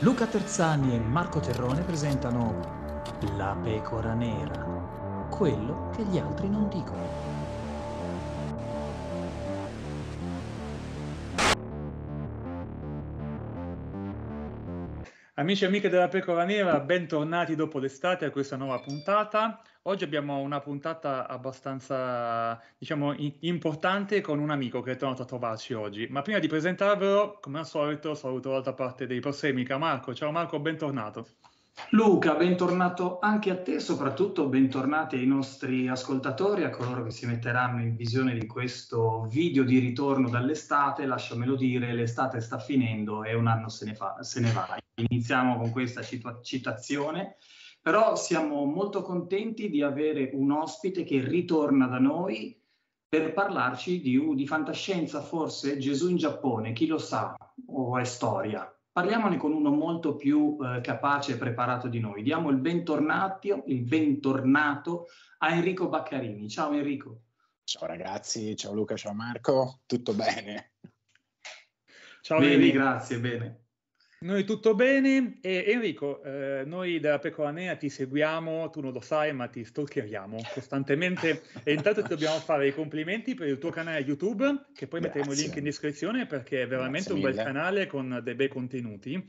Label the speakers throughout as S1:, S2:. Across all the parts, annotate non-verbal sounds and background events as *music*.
S1: Luca Terzani e Marco Terrone presentano La pecora nera, quello
S2: che gli altri non dicono. Amici e amiche della Pecora Nera, bentornati dopo l'estate a questa nuova puntata. Oggi abbiamo una puntata abbastanza, diciamo, importante con un amico che è tornato a trovarci oggi. Ma prima di presentarvelo, come al solito, saluto l'altra parte dei prossimi, Marco. Ciao Marco, bentornato. Luca, bentornato anche a te, soprattutto bentornati ai nostri ascoltatori, a coloro che si metteranno in
S1: visione di questo video di ritorno dall'estate. Lasciamelo dire, l'estate sta finendo e un anno se ne, fa, se ne va. Iniziamo con questa cita- citazione, però siamo molto contenti di avere un ospite che ritorna da noi per parlarci di, di fantascienza, forse Gesù in Giappone, chi lo sa, o è storia parliamone con uno molto più eh, capace e preparato di noi. Diamo il bentornato, il bentornato a Enrico Baccarini. Ciao Enrico. Ciao
S3: ragazzi, ciao Luca, ciao Marco, tutto bene?
S2: Ciao bene, Enrico. grazie, bene. Noi tutto bene e Enrico, eh, noi della Pecoranea ti seguiamo, tu non lo sai ma ti stalkeriamo costantemente e intanto ti dobbiamo fare i complimenti per il tuo canale YouTube che poi Grazie. metteremo il link in descrizione perché è veramente Grazie un bel canale con dei bei contenuti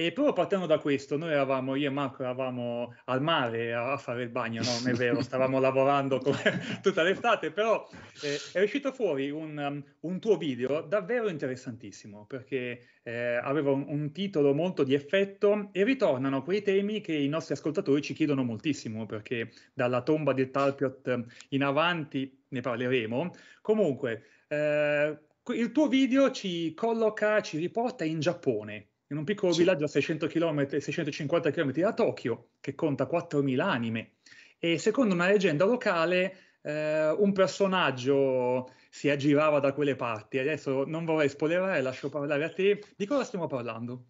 S2: e proprio partendo da questo, noi eravamo, io e Marco eravamo al mare a fare il bagno, no, non è vero, stavamo *laughs* lavorando come *laughs* tutta l'estate, però eh, è uscito fuori un, um, un, tuo video davvero interessantissimo, perché eh, aveva un, un, titolo molto di effetto e ritornano quei temi che i nostri ascoltatori ci chiedono moltissimo, perché dalla tomba del Talpiot in avanti ne parleremo. Comunque, eh, il tuo video ci colloca, ci riporta in Giappone in un piccolo sì. villaggio a 600 km, 650 km da Tokyo, che conta 4.000 anime. E secondo una leggenda locale, eh, un personaggio si aggirava da quelle parti. Adesso non vorrei spoilerare, lascio parlare a te. Di cosa stiamo parlando?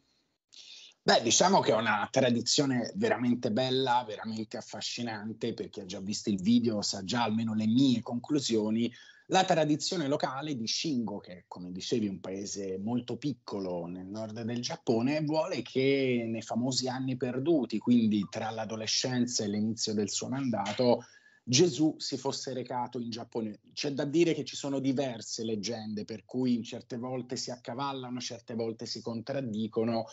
S2: Beh, diciamo che è una tradizione veramente
S3: bella, veramente affascinante, per chi ha già visto il video sa già almeno le mie conclusioni. La tradizione locale di Shingo, che come dicevi è un paese molto piccolo nel nord del Giappone, vuole che nei famosi anni perduti, quindi tra l'adolescenza e l'inizio del suo mandato, Gesù si fosse recato in Giappone. C'è da dire che ci sono diverse leggende, per cui certe volte si accavallano, certe volte si contraddicono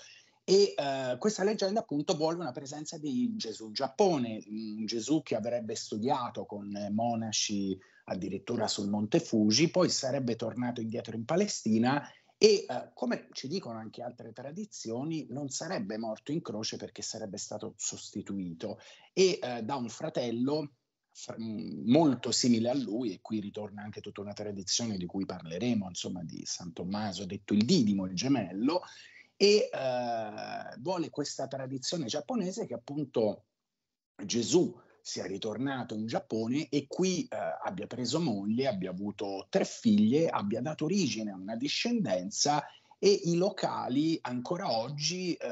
S3: e eh, questa leggenda appunto vuole una presenza di Gesù in Giappone, un Gesù che avrebbe studiato con eh, monaci addirittura sul Monte Fuji, poi sarebbe tornato indietro in Palestina e eh, come ci dicono anche altre tradizioni, non sarebbe morto in croce perché sarebbe stato sostituito e eh, da un fratello fr- mm, molto simile a lui e qui ritorna anche tutta una tradizione di cui parleremo, insomma di San Tommaso, detto il Didimo, il gemello, e eh, vuole questa tradizione giapponese che appunto Gesù sia ritornato in Giappone e qui eh, abbia preso moglie, abbia avuto tre figlie, abbia dato origine a una discendenza e i locali ancora oggi eh,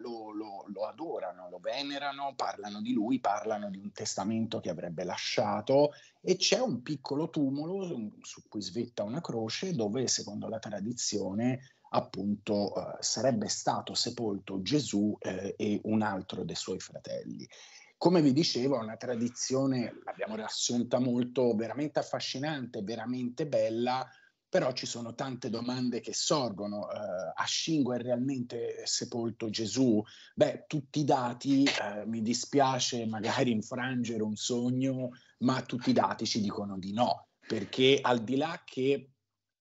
S3: lo, lo, lo, adorano, lo venerano, parlano di lui, parlano di un testamento che avrebbe lasciato e c'è un piccolo tumulo mm, su cui svetta una croce dove secondo la tradizione appunto eh, sarebbe stato sepolto Gesù eh, e un altro dei suoi fratelli. Come vi dicevo, è una tradizione, l'abbiamo riassunta molto, veramente affascinante, veramente bella, però ci sono tante domande che sorgono. Eh, a Shingo è realmente sepolto Gesù? Beh, tutti i dati, eh, mi dispiace magari infrangere un sogno, ma tutti i dati ci dicono di no, perché al di là che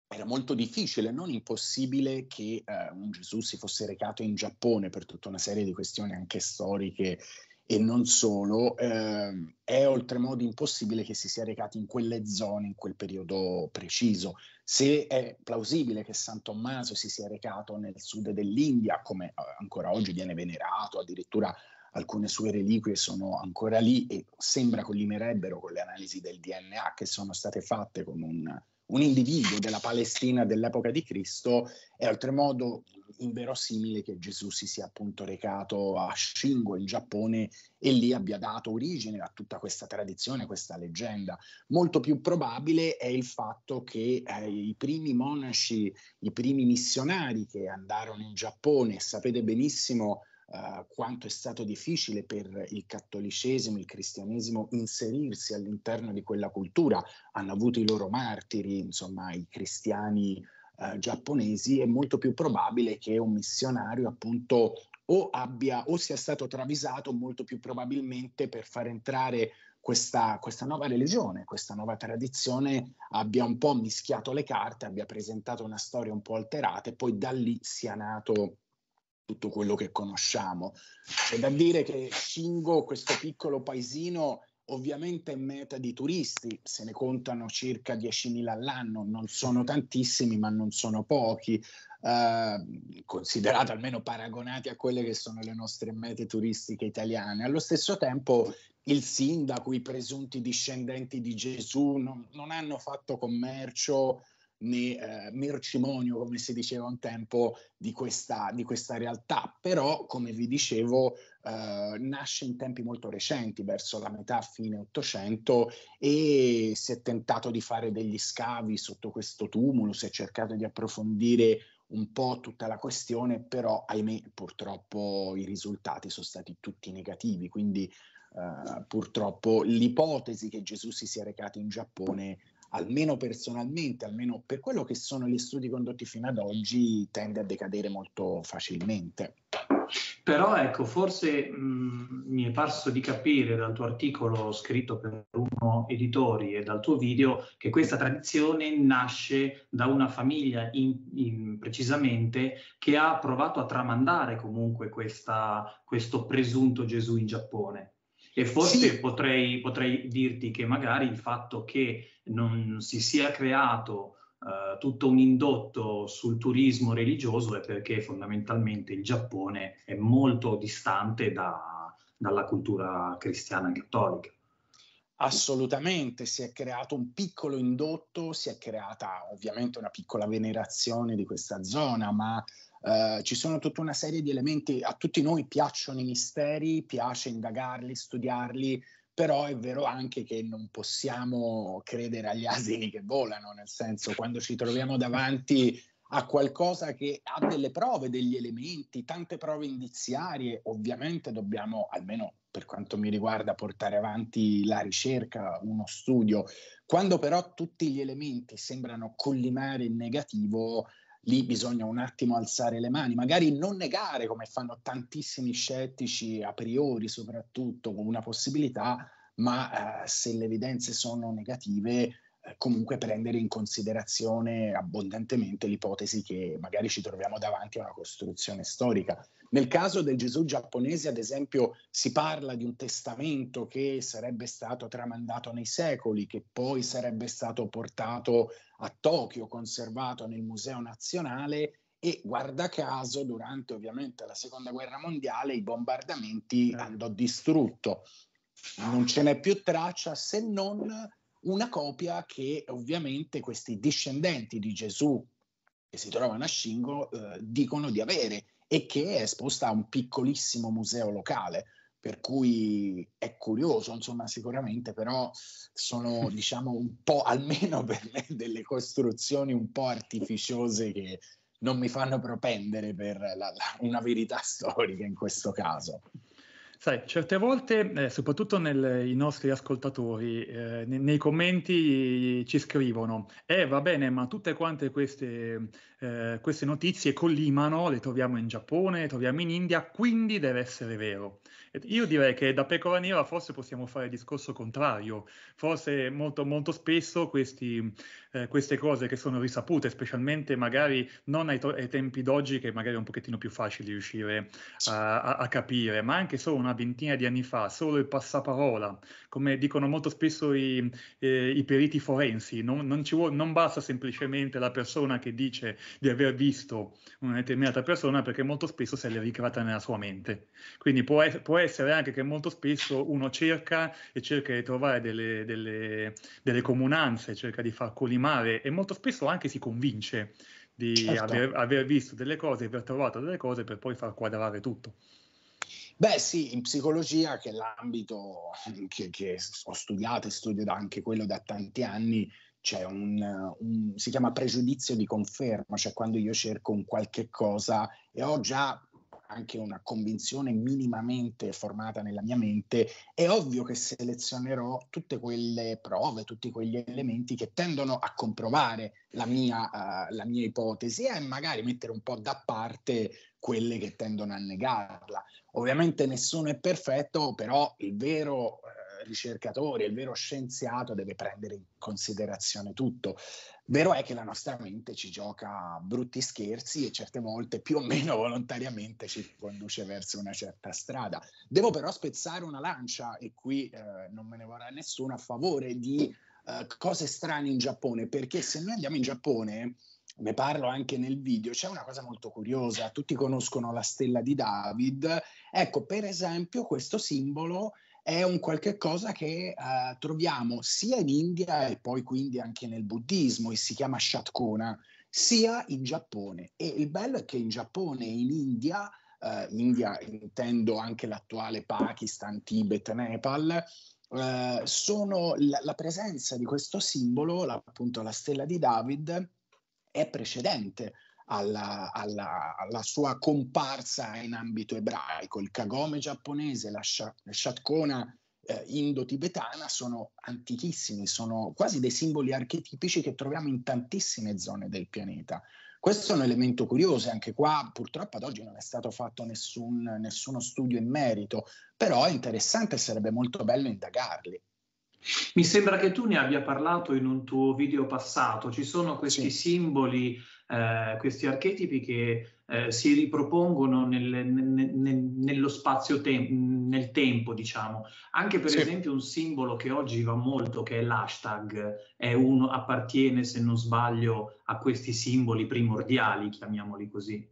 S3: era molto difficile, non impossibile, che eh, un Gesù si fosse recato in Giappone per tutta una serie di questioni anche storiche e non solo, eh, è oltremodo impossibile che si sia recato in quelle zone in quel periodo preciso. Se è plausibile che San Tommaso si sia recato nel sud dell'India, come eh, ancora oggi viene venerato, addirittura alcune sue reliquie sono ancora lì e sembra collimerebbero con le analisi del DNA che sono state fatte con un un individuo della Palestina dell'epoca di Cristo, è oltremodo inverosimile che Gesù si sia appunto recato a Shingo in Giappone e lì abbia dato origine a tutta questa tradizione, questa leggenda. Molto più probabile è il fatto che eh, i primi monaci, i primi missionari che andarono in Giappone, sapete benissimo eh, quanto è stato difficile per il cattolicesimo, il cristianesimo inserirsi all'interno di quella cultura. Hanno avuto i loro martiri, insomma, i cristiani uh, giapponesi, è molto più probabile che un missionario appunto o abbia o sia stato travisato molto più probabilmente per far entrare questa, questa, nuova religione, questa nuova tradizione abbia un po' mischiato le carte, abbia presentato una storia un po' alterata e poi da lì sia nato tutto quello che conosciamo. C'è da dire che Shingo, questo piccolo paesino, ovviamente è meta di turisti, se ne contano circa 10.000 all'anno, non sono tantissimi ma non sono pochi, eh, considerati almeno paragonati a quelle che sono le nostre mete turistiche italiane. Allo stesso tempo il sindaco, i presunti discendenti di Gesù non, non hanno fatto commercio, né eh, mercimonio, come si diceva un tempo, di questa, di questa realtà. Però, come vi dicevo, eh, nasce in tempi molto recenti, verso la metà, fine 800, e si è tentato di fare degli scavi sotto questo tumulo, si è cercato di approfondire un po' tutta la questione, però ahimè purtroppo i risultati sono stati tutti negativi, quindi Uh, purtroppo l'ipotesi che Gesù si sia recato in Giappone almeno personalmente, almeno per quello che sono gli studi condotti fino ad oggi, tende a decadere molto facilmente.
S1: Però ecco, forse mh, mi è parso di capire dal tuo articolo scritto per Uno Editori e dal tuo video che questa tradizione nasce da una famiglia in, in, precisamente che ha provato a tramandare comunque questa, questo presunto Gesù in Giappone. E forse sì. potrei, potrei, dirti che magari il fatto che non si sia creato uh, tutto un indotto sul turismo religioso è perché fondamentalmente il Giappone è molto distante da, dalla cultura cristiana cattolica. Assolutamente, si è creato un piccolo indotto,
S3: si è creata ovviamente una piccola venerazione di questa zona, ma eh, ci sono tutta una serie di elementi, a tutti noi piacciono i misteri, piace indagarli, studiarli, però è vero anche che non possiamo credere agli asini che volano, nel senso quando ci troviamo davanti a qualcosa che ha delle prove, degli elementi, tante prove indiziarie, ovviamente dobbiamo, almeno per quanto mi riguarda, portare avanti la ricerca, uno studio. Quando però tutti gli elementi sembrano collimare in negativo, lì bisogna un attimo alzare le mani, magari non negare come fanno tantissimi scettici a priori soprattutto una possibilità, ma eh, se le evidenze sono negative eh, comunque prendere in considerazione abbondantemente l'ipotesi che magari ci troviamo davanti a una costruzione storica. Nel caso del Gesù giapponese, ad esempio, si parla di un testamento che sarebbe stato tramandato nei secoli, che poi sarebbe stato portato a Tokyo, conservato nel Museo Nazionale e guarda caso durante ovviamente la Seconda Guerra Mondiale i bombardamenti eh. andò distrutto. Non ce n'è più traccia se non una copia che ovviamente questi discendenti di Gesù che si trovano a Shingo eh, dicono di avere e che è esposta a un piccolissimo museo locale. Per cui è curioso, insomma, sicuramente, però sono, *laughs* diciamo, un po', almeno per me, delle costruzioni un po' artificiose che non mi fanno propendere per la, la, una verità storica in questo caso.
S2: Sai, certe volte, eh, soprattutto nei nostri ascoltatori, eh, nei, nei, commenti ci scrivono, eh va bene, ma tutte quante queste eh, queste notizie collimano, le troviamo in Giappone, le troviamo in India, quindi deve essere vero. Io direi che da pecora nera forse possiamo fare il discorso contrario, forse molto, molto spesso questi, eh, queste cose che sono risapute, specialmente magari non ai, to- ai, tempi d'oggi che magari è un pochettino più facile riuscire a, a, a, capire, ma anche solo una ventina di anni fa, solo il passaparola, come dicono molto spesso i, eh, i periti forensi, non, non, vuole, non basta semplicemente la persona che dice di aver visto una determinata persona perché molto spesso se l'è ricavata nella sua mente. Quindi può, può, essere anche che molto spesso uno cerca e cerca di trovare delle, delle, delle comunanze, cerca di far colimare e molto spesso anche si convince di certo. aver, aver visto delle cose, aver trovato delle cose per poi far quadrare tutto. Beh sì, in psicologia, che è l'ambito
S3: che, che ho studiato e studio anche quello da tanti anni, c'è un, un, si chiama pregiudizio di conferma, cioè quando io cerco un qualche cosa e ho già anche una convinzione minimamente formata nella mia mente, è ovvio che selezionerò tutte quelle prove, tutti quegli elementi che tendono a comprovare la mia, uh, la mia ipotesi e magari mettere un po' da parte quelle che tendono a negarla. Ovviamente nessuno è perfetto, però il vero ricercatore, il vero scienziato deve prendere in considerazione tutto. Vero è che la nostra mente ci gioca brutti scherzi e certe volte più o meno volontariamente ci conduce verso una certa strada. Devo però spezzare una lancia, e qui eh, non me ne vorrà nessuno, a favore di eh, cose strane in Giappone, perché se noi andiamo in Giappone ne parlo anche nel video, c'è una cosa molto curiosa, tutti conoscono la stella di David, ecco per esempio questo simbolo è un qualche cosa che eh, troviamo sia in India e poi quindi anche nel buddismo e si chiama Shatkuna, sia in Giappone. E il bello è che in Giappone e in India, eh, India intendo anche l'attuale Pakistan, Tibet, Nepal, eh, sono la, la, presenza di questo simbolo, la, appunto la stella di David, è precedente alla, alla, alla, sua comparsa in ambito ebraico. Il kagome giapponese, la, sha, la shatkona eh, indo-tibetana sono antichissimi, sono quasi dei simboli archetipici che troviamo in tantissime zone del pianeta. Questo è un elemento curioso, anche qua purtroppo ad oggi non è stato fatto nessun, nessuno studio in merito, però è interessante e sarebbe molto bello indagarli.
S1: Mi sembra che tu ne abbia parlato in un tuo video passato, ci sono questi sì. simboli, eh, questi archetipi che eh, si ripropongono nel, nel, nel, nello spazio, te- nel tempo, diciamo. Anche per sì. esempio un simbolo che oggi va molto, che è l'hashtag, è uno, appartiene, se non sbaglio, a questi simboli primordiali, chiamiamoli così.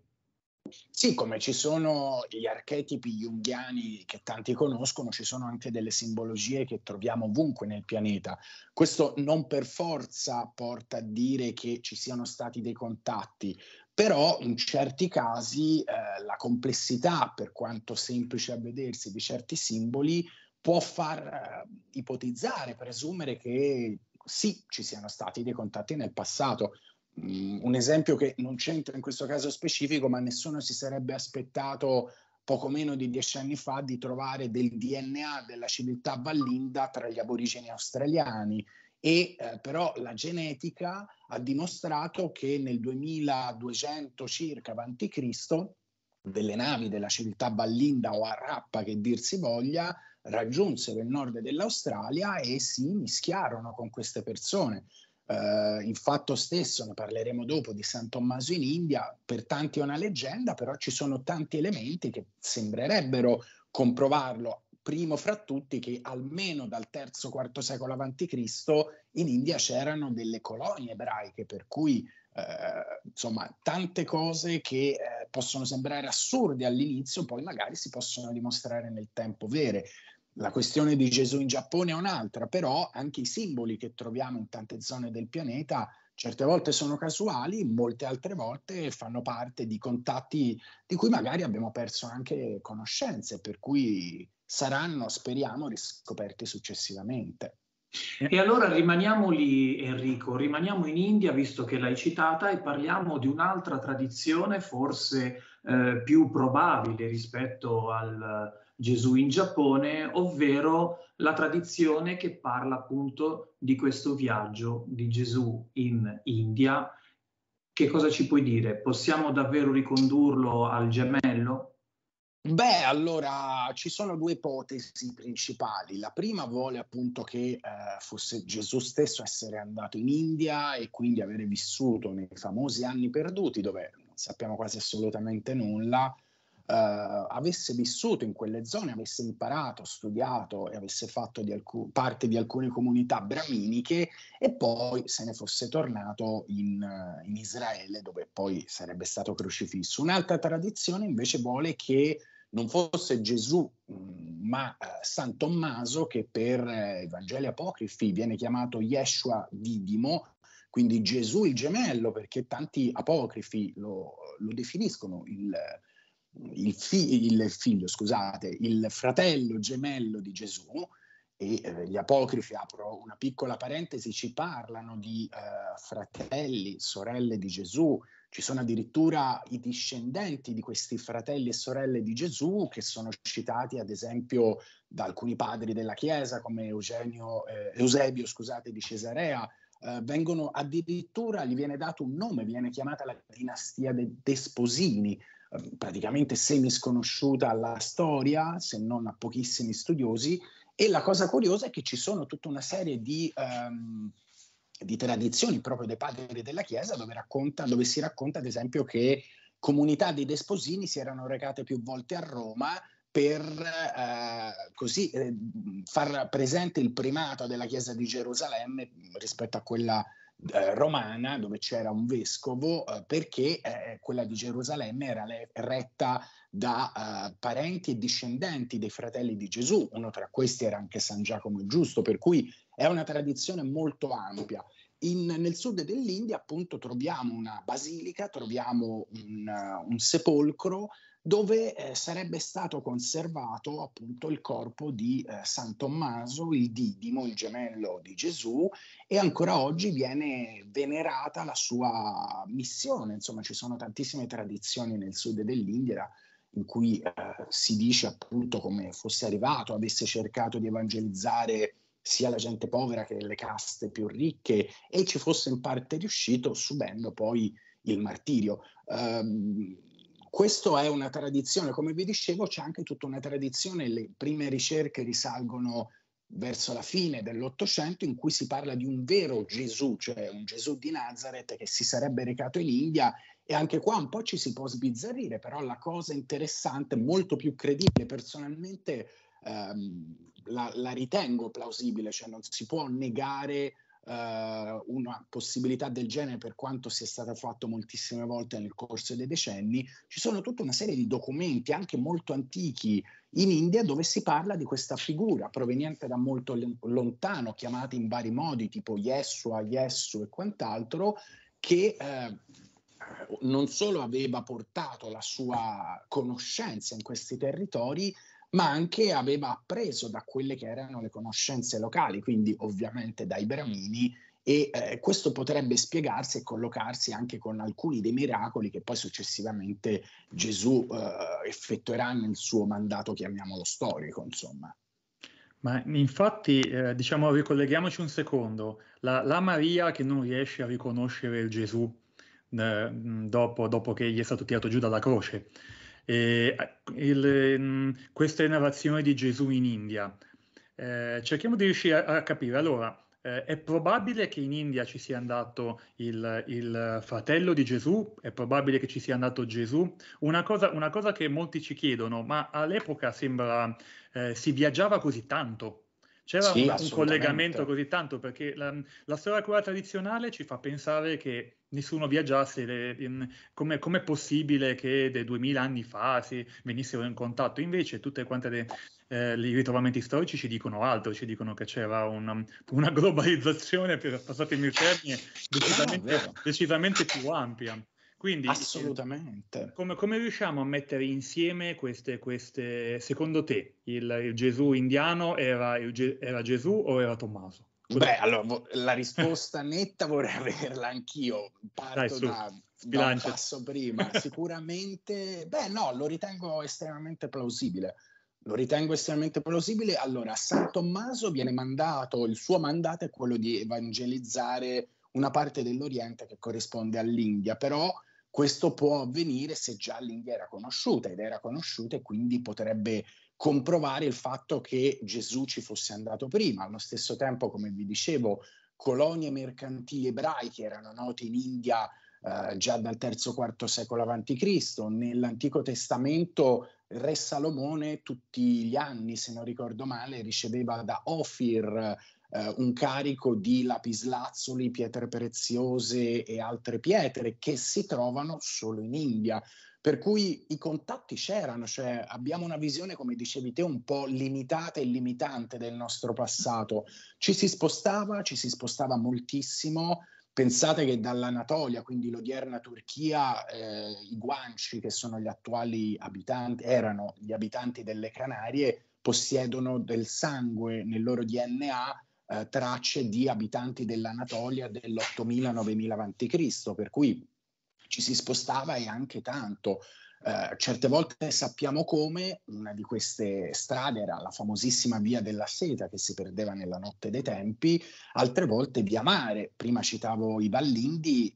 S3: Sì, come ci sono gli archetipi junghiani che tanti conoscono, ci sono anche delle simbologie che troviamo ovunque nel pianeta. Questo non per forza porta a dire che ci siano stati dei contatti, però in certi casi eh, la complessità, per quanto semplice a vedersi, di certi simboli può far eh, ipotizzare, presumere che sì, ci siano stati dei contatti nel passato. Mm, un esempio che non c'entra in questo caso specifico, ma nessuno si sarebbe aspettato poco meno di dieci anni fa di trovare del DNA della civiltà ballinda tra gli aborigeni australiani e eh, però la genetica ha dimostrato che nel 2200 circa a.C. delle navi della civiltà ballinda o arrappa che dir si voglia raggiunsero il nord dell'Australia e si mischiarono con queste persone Uh, il fatto stesso, ne parleremo dopo, di San Tommaso in India, per tanti è una leggenda, però ci sono tanti elementi che sembrerebbero comprovarlo. Primo fra tutti che almeno dal III-IV secolo a.C. in India c'erano delle colonie ebraiche, per cui uh, insomma tante cose che uh, possono sembrare assurde all'inizio, poi magari si possono dimostrare nel tempo vere. La questione di Gesù in Giappone è un'altra, però anche i simboli che troviamo in tante zone del pianeta certe volte sono casuali, molte altre volte fanno parte di contatti di cui magari abbiamo perso anche conoscenze, per cui saranno, speriamo, riscoperti successivamente.
S1: E allora rimaniamo lì Enrico, rimaniamo in India visto che l'hai citata e parliamo di un'altra tradizione forse eh, più probabile rispetto al, Gesù in Giappone, ovvero la tradizione che parla appunto di questo viaggio di Gesù in India. Che cosa ci puoi dire? Possiamo davvero ricondurlo al gemello? Beh, allora ci sono due ipotesi principali.
S3: La prima vuole appunto che eh, fosse Gesù stesso essere andato in India e quindi avere vissuto nei famosi anni perduti, dove non sappiamo quasi assolutamente nulla, Uh, avesse vissuto in quelle zone, avesse imparato, studiato e avesse fatto di alcun, parte di alcune comunità braminiche e poi se ne fosse tornato in, uh, in Israele dove poi sarebbe stato crocifisso. Un'altra tradizione invece vuole che non fosse Gesù, mm, ma uh, San Tommaso che per eh, i Vangeli apocrifi viene chiamato Yeshua Didimo, quindi Gesù il gemello, perché tanti apocrifi lo, lo definiscono il, il, fi- il figlio, scusate, il fratello gemello di Gesù, e eh, gli apocrifi, apro una piccola parentesi, ci parlano di eh, fratelli, sorelle di Gesù, ci sono addirittura i discendenti di questi fratelli e sorelle di Gesù che sono citati ad esempio da alcuni padri della Chiesa come Eugenio, eh, Eusebio scusate, di Cesarea, eh, vengono addirittura, gli viene dato un nome, viene chiamata la dinastia dei Desposini, Ehm, praticamente semi sconosciuta alla storia, se non a pochissimi studiosi, e la cosa curiosa è che ci sono tutta una serie di, um, di tradizioni proprio dei padri della Chiesa dove, racconta, dove, si racconta ad esempio che comunità di Desposini si erano recate più volte a Roma per eh, così eh, far presente il primato della Chiesa di Gerusalemme rispetto a quella eh, romana dove c'era un vescovo eh, perché eh, quella di Gerusalemme era le- retta da eh, parenti e discendenti dei fratelli di Gesù, uno tra questi era anche San Giacomo Giusto, per cui è una tradizione molto ampia in, nel sud dell'India appunto troviamo una basilica, troviamo un, un sepolcro dove eh, sarebbe stato conservato appunto il corpo di eh, San Tommaso, il Didimo, il gemello di Gesù e ancora oggi viene venerata la sua missione, insomma ci sono tantissime tradizioni nel sud dell'India in cui eh, si dice appunto come fosse arrivato, avesse cercato di evangelizzare sia la gente povera che le caste più ricche e ci fosse in parte riuscito subendo poi il martirio. Um, ehm, questa è una tradizione, come vi dicevo, c'è anche tutta una tradizione, le prime ricerche risalgono verso la fine dell'Ottocento in cui si parla di un vero Gesù, cioè un Gesù di Nazareth che si sarebbe recato in India e anche qua un po' ci si può sbizzarrire, però la cosa interessante, molto più credibile personalmente, ehm, la, la, ritengo plausibile, cioè non si può negare eh, una possibilità del genere per quanto sia stata fatta moltissime volte nel corso dei decenni. Ci sono tutta una serie di documenti, anche molto antichi, in India dove si parla di questa figura proveniente da molto lontano, chiamata in vari modi, tipo Yeshua, Yesu e quant'altro, che... Eh, non solo aveva portato la sua conoscenza in questi territori, ma anche aveva appreso da quelle che erano le conoscenze locali, quindi ovviamente dai Bramini, e eh, questo potrebbe spiegarsi e collocarsi anche con alcuni dei miracoli che poi successivamente Gesù
S2: eh, effettuerà nel suo mandato, chiamiamolo storico, insomma. Ma infatti, eh, diciamo, ricolleghiamoci un secondo, la, la, Maria che non riesce a riconoscere Gesù eh, dopo, dopo che gli è stato tirato giù dalla croce, eh, il, mm, questa narrazione di Gesù in India. Eh, cerchiamo di riuscire a, a capire. Allora, eh, è probabile che in India ci sia andato il, il, fratello di Gesù, è probabile che ci sia andato Gesù. Una cosa, una cosa che molti ci chiedono, ma all'epoca sembra eh, si viaggiava così tanto. C'era sì, un collegamento così tanto perché la, la storia quella tradizionale ci fa pensare che nessuno viaggiasse, come è possibile che dei 2000 anni fa si venissero in contatto? Invece tutti quante eh, i ritrovamenti storici ci dicono altro, ci dicono che c'era una, una *laughs* globalizzazione, per passatemi il termine, decisamente, ah, decisamente più ampia. Quindi, eh, Assolutamente. Come, come, riusciamo a mettere insieme queste, queste secondo te, il, il Gesù indiano era, il, era Gesù o era Tommaso?
S3: Beh, allora la risposta netta vorrei *laughs* averla anch'io. Parto Dai, su, da, da un passo *laughs* prima. Sicuramente, beh, no, lo ritengo estremamente plausibile. Lo ritengo estremamente plausibile. Allora, San Tommaso viene mandato, il suo mandato è quello di evangelizzare una parte dell'Oriente che corrisponde all'India, però questo può avvenire se già l'India era conosciuta ed era conosciuta e quindi potrebbe comprovare il fatto che Gesù ci fosse andato prima. Allo stesso tempo, come vi dicevo, colonie mercantili ebraiche erano note in India eh, già dal III-IV secolo a.C. Nell'Antico Testamento Re Salomone tutti gli anni, se non ricordo male, riceveva da Ophir eh, un carico di lapislazzoli, pietre preziose e altre pietre che si trovano solo in India. Per cui i contatti c'erano, cioè abbiamo una visione, come dicevi te, un po' limitata e limitante del nostro passato. Ci si spostava, ci si spostava moltissimo, Pensate che dall'Anatolia, quindi l'odierna Turchia, eh, i guanci, che sono gli attuali abitanti, erano gli abitanti delle Canarie, possiedono del sangue nel loro DNA eh, tracce di abitanti dell'Anatolia dell'8.000-9.000 a.C., per cui ci si spostava e anche tanto. Eh, certe volte sappiamo come, una di queste strade era la famosissima via della seta che si perdeva nella notte dei tempi, altre volte via mare. Prima citavo i Ballindi,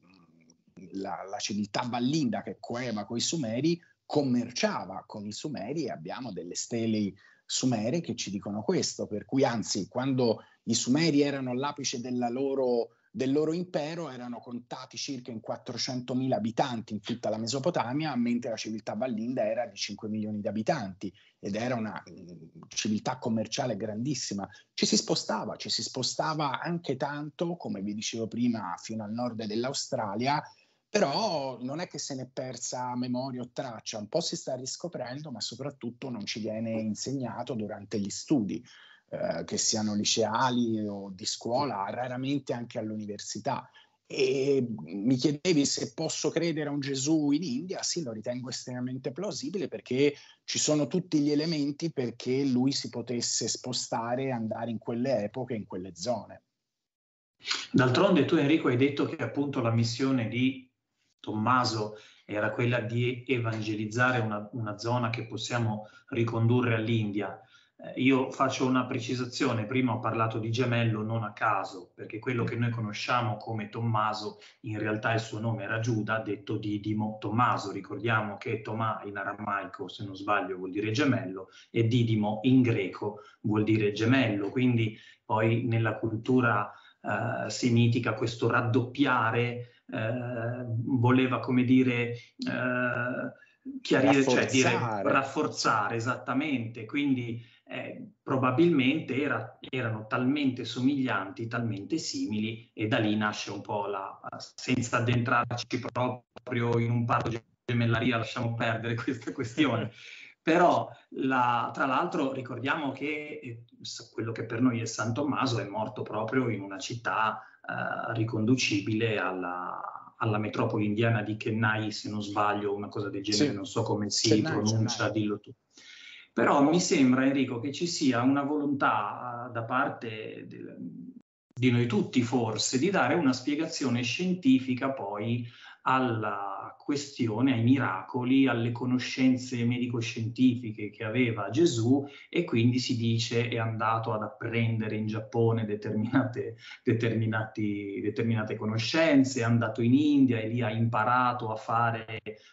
S3: la, la civiltà ballinda che coeva con i Sumeri commerciava con i Sumeri e abbiamo delle stele sumere che ci dicono questo, per cui anzi quando i Sumeri erano all'apice loro, del loro impero, erano contati circa in 400.000 abitanti in tutta la Mesopotamia, mentre la civiltà vallinda era di 5 milioni di abitanti ed era una mm, civiltà commerciale grandissima. Ci si spostava, ci si spostava anche tanto, come vi dicevo prima, fino al nord dell'Australia, però non è che se ne è persa memoria o traccia, un po' si sta riscoprendo, ma soprattutto non ci viene insegnato durante gli studi. Eh, che siano liceali o di scuola, raramente anche all'università. E mi chiedevi se posso credere a un Gesù in India, sì, lo ritengo estremamente plausibile perché ci sono tutti gli elementi perché lui si potesse spostare e andare in quelle epoche, in quelle zone.
S1: D'altronde tu Enrico hai detto che appunto la missione di Tommaso era quella di evangelizzare una, una zona che possiamo ricondurre all'India. Eh, io faccio una precisazione, prima ho parlato di gemello non a caso, perché quello che noi conosciamo come Tommaso, in realtà il suo nome era Giuda, detto Didimo Tommaso. Ricordiamo che Tomà in aramaico, se non sbaglio, vuol dire gemello e Didimo in greco vuol dire gemello, quindi poi nella cultura eh, semitica questo raddoppiare eh, voleva come dire... Eh, chiarire, cioè dire rafforzare esattamente, quindi eh, probabilmente era, erano talmente somiglianti, talmente simili e da lì nasce un po' la, senza addentrarci proprio in un parto di gemellaria, lasciamo perdere *laughs* questa questione. Però, la, tra l'altro, ricordiamo che eh, quello che per noi è San Tommaso è morto proprio in una città eh, riconducibile alla, alla metropoli indiana di Chennai, se non sbaglio, una cosa del genere, sì. non so come si Chennai, pronuncia, Chennai. dillo tu. Però mi sembra, Enrico, che ci sia una volontà eh, da parte del, di noi tutti, forse, di dare una spiegazione scientifica poi alla, questione ai miracoli, alle conoscenze medico-scientifiche che aveva Gesù e quindi si dice è andato ad apprendere in Giappone determinate, determinate conoscenze, è andato in India e lì ha imparato a fare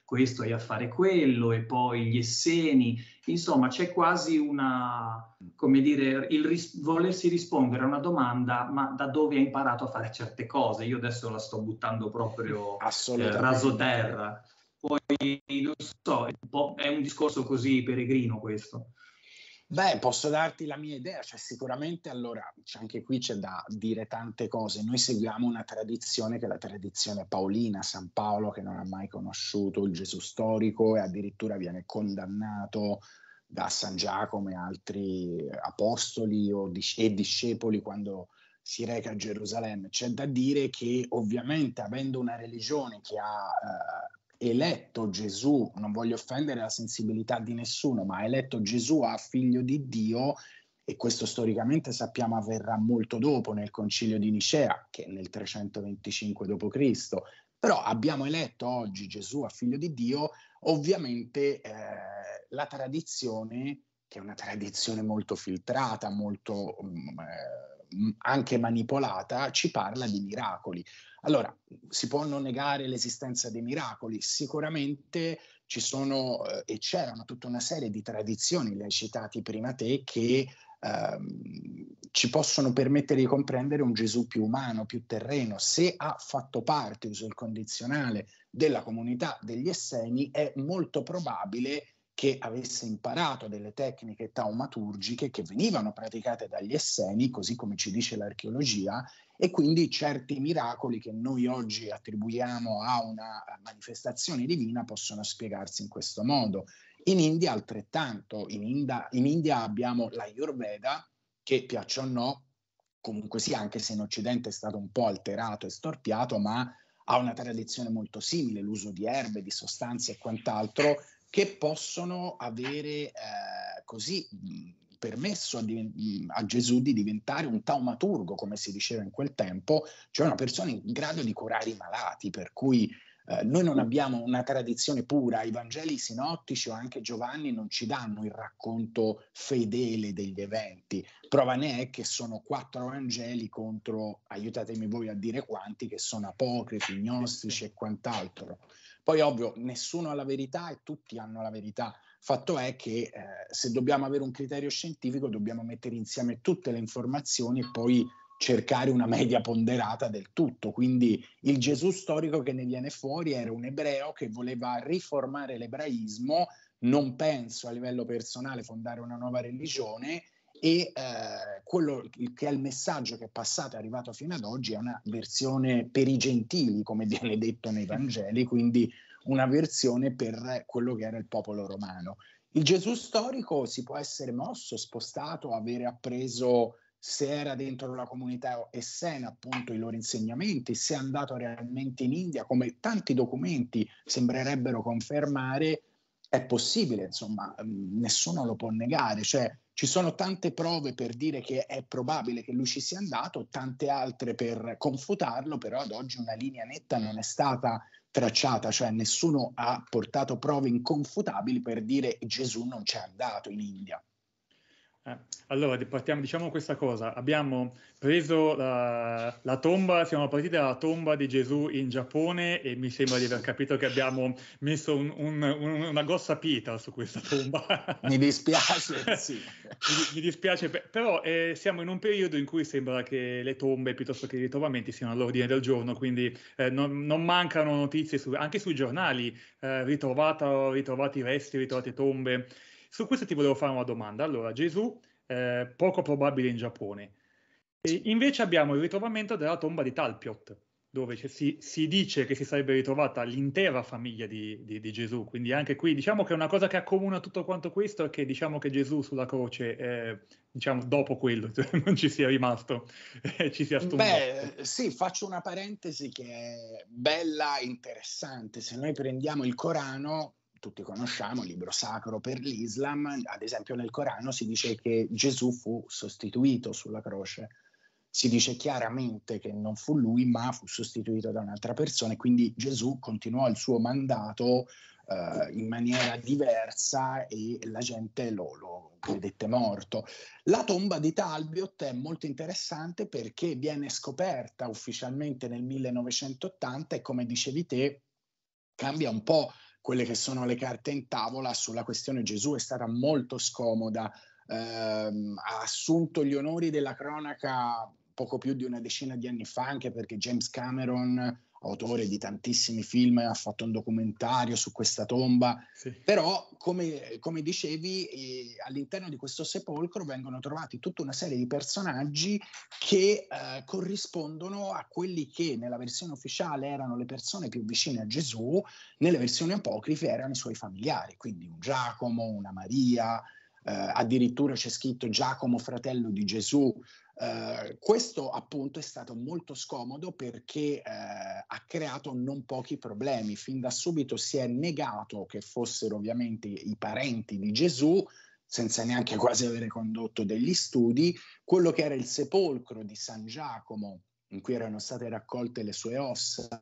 S1: questo e a fare quello e poi gli esseni Insomma, c'è quasi una, come dire, il ris- volersi rispondere a una domanda, ma da dove hai imparato a fare certe cose? Io adesso la sto buttando proprio eh, raso terra. Poi, non so, è un, è un discorso così peregrino questo. Beh, posso darti la mia idea, cioè sicuramente
S3: allora cioè anche qui c'è da dire tante cose. Noi seguiamo una tradizione che è la tradizione paolina, San Paolo che non ha mai conosciuto il Gesù storico e addirittura viene condannato da San Giacomo e altri apostoli dis- e discepoli quando si reca a Gerusalemme. C'è da dire che ovviamente avendo una religione che ha eh, eletto Gesù, non voglio offendere la sensibilità di nessuno, ma ha eletto Gesù a figlio di Dio e questo storicamente sappiamo avverrà molto dopo nel concilio di Nicea, che è nel 325 d.C. Però abbiamo eletto oggi Gesù a figlio di Dio, ovviamente eh, la tradizione, che è una tradizione molto filtrata, molto... Um, anche manipolata, ci parla di miracoli. Allora, si può non negare l'esistenza dei miracoli, sicuramente ci sono eh, e c'erano tutta una serie di tradizioni, le hai citati prima te, che ehm, ci possono permettere di comprendere un Gesù più umano, più terreno. Se ha fatto parte, uso il condizionale, della comunità degli Esseni, è molto probabile che avesse imparato delle tecniche taumaturgiche che venivano praticate dagli esseni, così come ci dice l'archeologia, e quindi certi miracoli che noi oggi attribuiamo a una eh, manifestazione divina possono spiegarsi in questo modo. In India altrettanto, in, Inda, in India abbiamo l'Ayurveda, che piaccia o no, comunque sì, anche se in Occidente è stato un po' alterato e storpiato, ma ha una tradizione molto simile, l'uso di erbe, di sostanze e quant'altro, che possono avere eh, così permesso a, div- a, Gesù di diventare un taumaturgo, come si diceva in quel tempo, cioè una persona in grado di curare i malati, per cui eh, noi non abbiamo una tradizione pura, i Vangeli sinottici o anche Giovanni non ci danno il racconto fedele degli eventi. Prova ne è che sono quattro Vangeli contro, aiutatemi voi a dire quanti, che sono apocrifi, gnostici e quant'altro. Poi ovvio, nessuno ha la verità e tutti hanno la verità. Fatto è che eh, se dobbiamo avere un criterio scientifico dobbiamo mettere insieme tutte le informazioni e poi cercare una media ponderata del tutto. Quindi il Gesù storico che ne viene fuori era un ebreo che voleva riformare l'ebraismo, non penso a livello personale fondare una nuova religione e eh, quello che è il messaggio che è passato e arrivato fino ad oggi è una versione per i gentili, come viene detto nei Vangeli, quindi una versione per quello che era il popolo romano. Il Gesù storico si può essere mosso, spostato, avere appreso se era dentro la comunità essena, appunto i loro insegnamenti, se è andato realmente in India, come tanti documenti sembrerebbero confermare, è possibile, insomma, mm, nessuno lo può negare, cioè ci sono tante prove per dire che è probabile che lui ci sia andato, tante altre per confutarlo, però ad oggi una linea netta non è stata tracciata, cioè nessuno ha portato prove inconfutabili per dire Gesù non c'è andato in India.
S2: Eh, allora, partiamo, diciamo questa cosa. Abbiamo preso la, la, tomba, siamo partiti dalla tomba di Gesù in Giappone e mi sembra di aver capito che abbiamo messo un, un, un, una grossa pietra su questa tomba. *laughs* mi dispiace, eh, sì. mi, mi, dispiace, però eh, siamo in un periodo in cui sembra che le tombe piuttosto che i ritrovamenti siano all'ordine del giorno, quindi eh, non, non, mancano notizie su, anche sui giornali, eh, ritrovata, ritrovati resti, ritrovate tombe. Su questo ti volevo fare una domanda. Allora, Gesù, eh, poco probabile in Giappone. E invece abbiamo il ritrovamento della tomba di Talpiot, dove si, si dice che si sarebbe ritrovata l'intera famiglia di, di, di, Gesù. Quindi anche qui diciamo che una cosa che accomuna tutto quanto questo è che diciamo che Gesù sulla croce, eh, diciamo dopo quello, cioè, *laughs* non ci sia rimasto, eh, ci sia stupito. Beh,
S3: sì, faccio una parentesi che è bella, interessante. Se noi prendiamo il Corano, tutti conosciamo, libro sacro per l'Islam, ad esempio nel Corano si dice che Gesù fu sostituito sulla croce, si dice chiaramente che non fu lui ma fu sostituito da un'altra persona e quindi Gesù continuò il suo mandato eh, in maniera diversa e la gente lo, lo credette morto. La tomba di Talbiot è molto interessante perché viene scoperta ufficialmente nel 1980 e come dicevi te cambia un po' quelle che sono le carte in tavola sulla questione Gesù è stata molto scomoda, ehm, ha assunto gli onori della cronaca poco più di una decina di anni fa, anche perché James Cameron autore di tantissimi film, ha fatto un documentario su questa tomba, sì. però come, come dicevi eh, all'interno di questo sepolcro vengono trovati tutta una serie di personaggi che eh, corrispondono a quelli che nella versione ufficiale erano le persone più vicine a Gesù, nelle versioni apocrife erano i suoi familiari, quindi un Giacomo, una Maria, eh, addirittura c'è scritto Giacomo fratello di Gesù. Eh, questo appunto è stato molto scomodo perché eh, ha creato non pochi problemi. Fin da subito si è negato che fossero ovviamente i parenti di Gesù, senza neanche *laughs* quasi avere condotto degli studi, quello che era il sepolcro di San Giacomo, in cui erano state raccolte le sue ossa,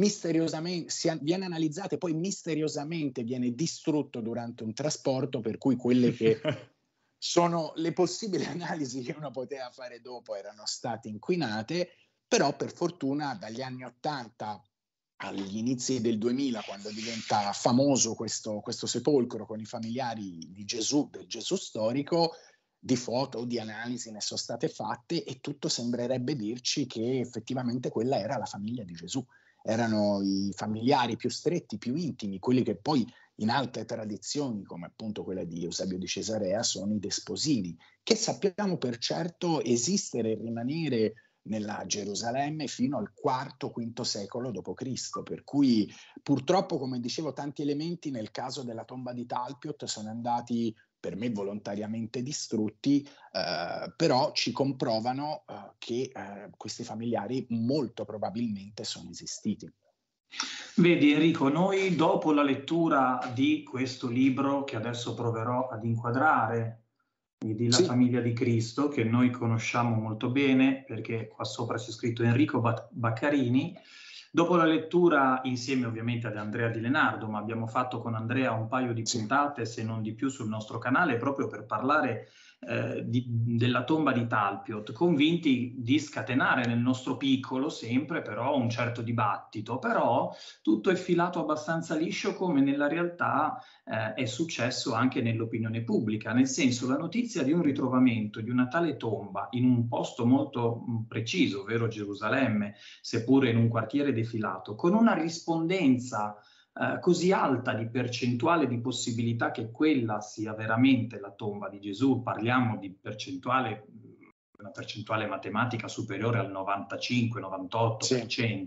S3: misteriosamente si, viene analizzato e poi misteriosamente viene distrutto durante un trasporto, per cui quelle che *laughs* sono le possibili analisi che uno poteva fare dopo erano state inquinate, però per fortuna dagli anni 80 agli inizi del 2000, quando diventa famoso questo, questo sepolcro con i familiari di Gesù, del Gesù storico, di foto, o di analisi ne sono state fatte e tutto sembrerebbe dirci che effettivamente quella era la famiglia di Gesù erano i familiari più stretti, più intimi, quelli che poi in altre tradizioni, come appunto quella di Eusebio di Cesarea, sono i desposini, che sappiamo per certo esistere e rimanere nella Gerusalemme fino al IV-V secolo d.C., per cui purtroppo, come dicevo, tanti elementi nel caso della tomba di Talpiot sono andati per me volontariamente distrutti, eh, però ci comprovano eh, che eh, questi familiari molto probabilmente sono esistiti.
S1: Vedi Enrico, noi dopo la lettura di questo libro che adesso proverò ad inquadrare, di La sì. famiglia di Cristo, che noi conosciamo molto bene perché qua sopra c'è scritto Enrico Baccarini, Dopo la lettura, insieme ovviamente ad Andrea Di Lenardo, ma abbiamo fatto con Andrea un paio di puntate, se non di più, sul nostro canale, proprio per parlare eh, di, della tomba di Talpiot, convinti di scatenare nel nostro piccolo sempre però un certo dibattito, però tutto è filato abbastanza liscio come nella realtà eh, è successo anche nell'opinione pubblica, nel senso la notizia di un ritrovamento di una tale tomba in un posto molto mm, preciso, ovvero Gerusalemme, seppure in un quartiere defilato, con una rispondenza eh, così alta di percentuale di possibilità che quella sia veramente la tomba di Gesù, parliamo di percentuale una percentuale matematica superiore al 95-98%, sì. eh,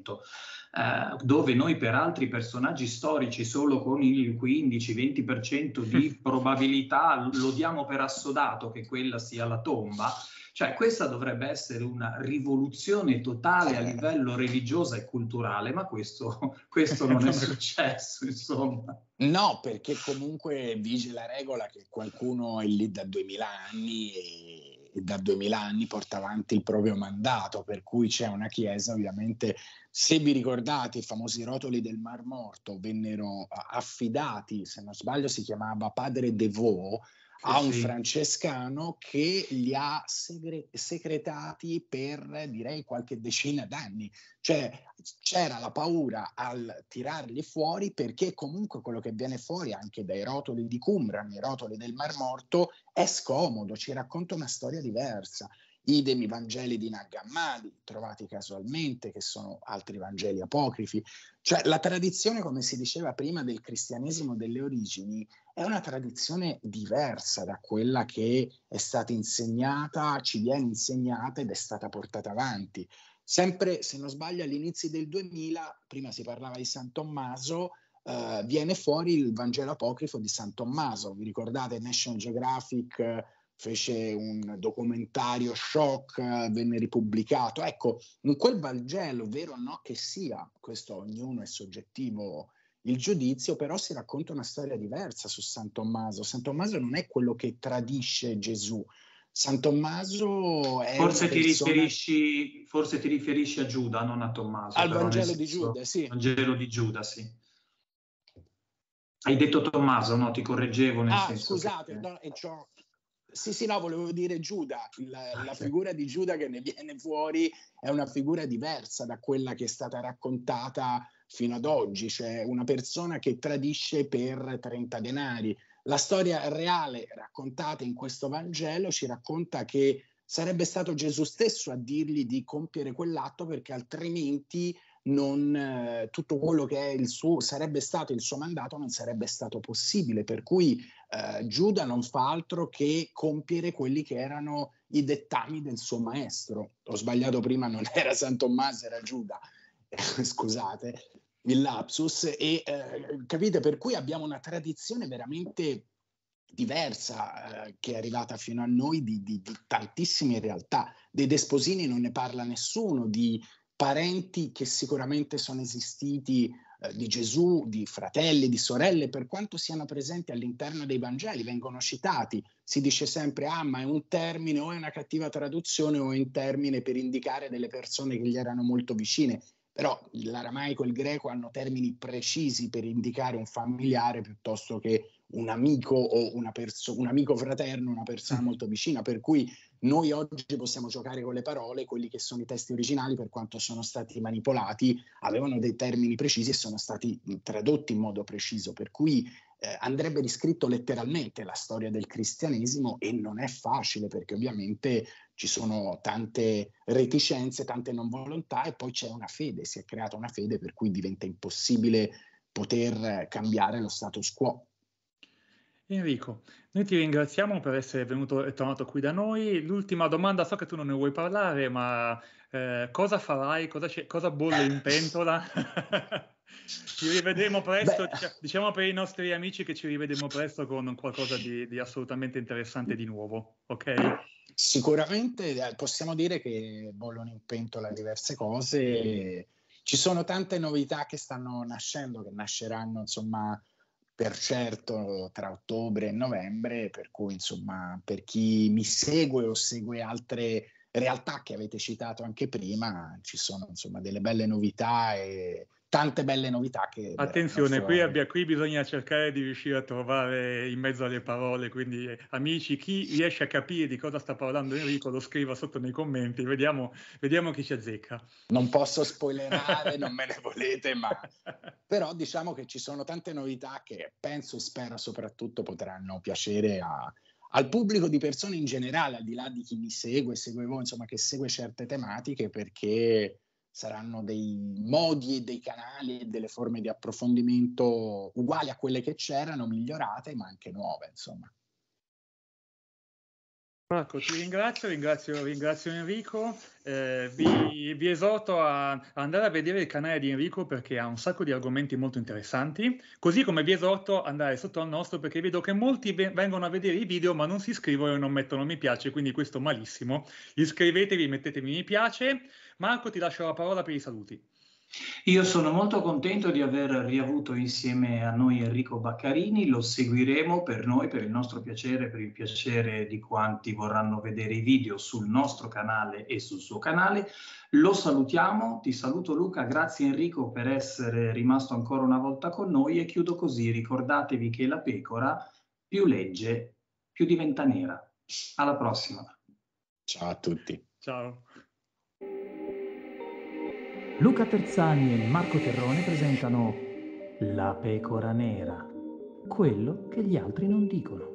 S1: dove noi per altri personaggi storici solo con il 15-20% di *laughs* probabilità lo diamo per assodato che quella sia la tomba, cioè questa dovrebbe essere una rivoluzione totale a livello religioso e culturale, ma questo,
S2: *laughs* questo non è *laughs* successo,
S1: insomma. No, perché comunque vige
S3: la regola che qualcuno è lì da 2000 anni e, da 2000 anni porta avanti il proprio mandato, per cui c'è una chiesa ovviamente se vi ricordate, i famosi rotoli del Mar Morto vennero affidati, se non sbaglio si chiamava Padre Devoe, a un sì. francescano che li ha segre- secretati per direi qualche decina d'anni. Cioè c'era la paura al tirarli fuori perché comunque quello che viene fuori anche dai rotoli di Cumran, i rotoli del Mar Morto, è scomodo, ci racconta una storia diversa idem i Vangeli di Nag Hammadi, trovati casualmente, che sono altri Vangeli apocrifi. Cioè la tradizione, come si diceva prima, del cristianesimo delle origini è una tradizione diversa da quella che è stata insegnata, ci viene insegnata ed è stata portata avanti. Sempre, se non sbaglio, all'inizio del 2000, prima si parlava di San Tommaso, eh, viene fuori il Vangelo apocrifo di San Tommaso. Vi ricordate National Geographic? fece un documentario shock, venne ripubblicato. Ecco, in quel Valgello, vero o no che sia, questo ognuno è soggettivo il giudizio, però si racconta una storia diversa su San Tommaso. San Tommaso non è quello che tradisce Gesù. San Tommaso è. Forse, ti, persona...
S1: riferisci, forse ti riferisci a Giuda, non a Tommaso. Al Vangelo di Giuda, sì. Vangelo di Giuda, sì. Hai detto Tommaso, no? Ti correggevo nel ah, senso.
S3: Scusate, che... no, e ciò sì, sì, no, volevo dire Giuda, la, ah, la figura di Giuda che ne viene fuori è una figura diversa da quella che è stata raccontata fino ad oggi, cioè una persona che tradisce per 30 denari. La storia reale raccontata in questo Vangelo ci racconta che sarebbe stato Gesù stesso a dirgli di compiere quell'atto perché altrimenti non, eh, tutto quello che suo, sarebbe stato il suo mandato non sarebbe stato possibile, per cui eh, Giuda non fa altro che compiere quelli che erano i dettami del suo maestro. Ho sbagliato prima, non era San Tommaso, era Giuda, *laughs* scusate il lapsus, e eh, capite per cui abbiamo una tradizione veramente diversa eh, che è arrivata fino a noi di, di, di, tantissime realtà. Dei Desposini non ne parla nessuno, di parenti che sicuramente sono esistiti eh, di Gesù, di fratelli, di sorelle, per quanto siano presenti all'interno dei Vangeli, vengono citati. Si dice sempre, ah, ma è un termine o è una cattiva traduzione o è un termine per indicare delle persone che gli erano molto vicine. Però l'aramaico e il greco hanno termini precisi per indicare un familiare piuttosto che un amico o una perso- un amico fraterno, una persona mm. molto vicina, per cui noi oggi possiamo giocare con le parole, quelli che sono i testi originali, per quanto sono stati manipolati, avevano dei termini precisi e sono stati tradotti in modo preciso, per cui eh, andrebbe riscritto letteralmente la storia del cristianesimo e non è facile perché ovviamente ci sono tante reticenze, tante non volontà e poi c'è una fede, si è creata una fede per cui diventa impossibile poter eh, cambiare lo status quo.
S2: Enrico, noi ti ringraziamo per essere venuto e tornato qui da noi. L'ultima domanda, so che tu non ne vuoi parlare, ma eh, cosa farai? Cosa, cosa bolle in *laughs* pentola? *laughs* ci rivedremo presto, Beh. diciamo per i nostri amici che ci rivedremo presto con qualcosa di, di assolutamente interessante di nuovo, ok? Sicuramente eh, possiamo
S3: dire che bollono in pentola diverse cose. Ci sono tante novità che stanno nascendo, che nasceranno insomma per certo tra ottobre e novembre, per cui insomma per chi mi segue o segue altre realtà che avete citato anche prima, ci sono insomma delle belle novità e tante belle novità che... Attenzione, beh, qui, abbia,
S2: qui, bisogna cercare di riuscire a trovare in mezzo alle parole, quindi eh, amici, chi riesce a capire di cosa sta parlando Enrico lo scriva sotto nei commenti, vediamo, vediamo chi ci azzecca. Non posso spoilerare, non me ne volete, ma... *laughs*
S3: Però diciamo che ci sono tante novità che penso e spero soprattutto potranno piacere a, al pubblico di persone in generale, al di là di chi mi segue, segue voi, insomma, che segue certe tematiche, perché saranno dei modi e dei canali e delle forme di approfondimento uguali a quelle che c'erano, migliorate, ma anche nuove,
S2: insomma. Marco, ti ringrazio, ringrazio, ringrazio Enrico, eh, vi, vi, esorto a andare a vedere il canale di Enrico perché ha un sacco di argomenti molto interessanti, così come vi esorto ad andare sotto al nostro perché vedo che molti vengono a vedere i video ma non si iscrivono e non mettono mi piace, quindi questo malissimo. Iscrivetevi, mettetemi mi piace, Marco, ti lascio la parola per i saluti. Io sono molto
S1: contento di aver riavuto insieme a noi Enrico Baccarini, lo seguiremo per noi, per il nostro piacere, per il piacere di quanti vorranno vedere i video sul nostro canale e sul suo canale. Lo salutiamo, ti saluto Luca, grazie Enrico per essere rimasto ancora una volta con noi e chiudo così, ricordatevi che la pecora più legge, più diventa nera. Alla prossima. Ciao a tutti. Ciao. Luca Terzani e Marco Terrone presentano La pecora nera, quello che gli altri non dicono.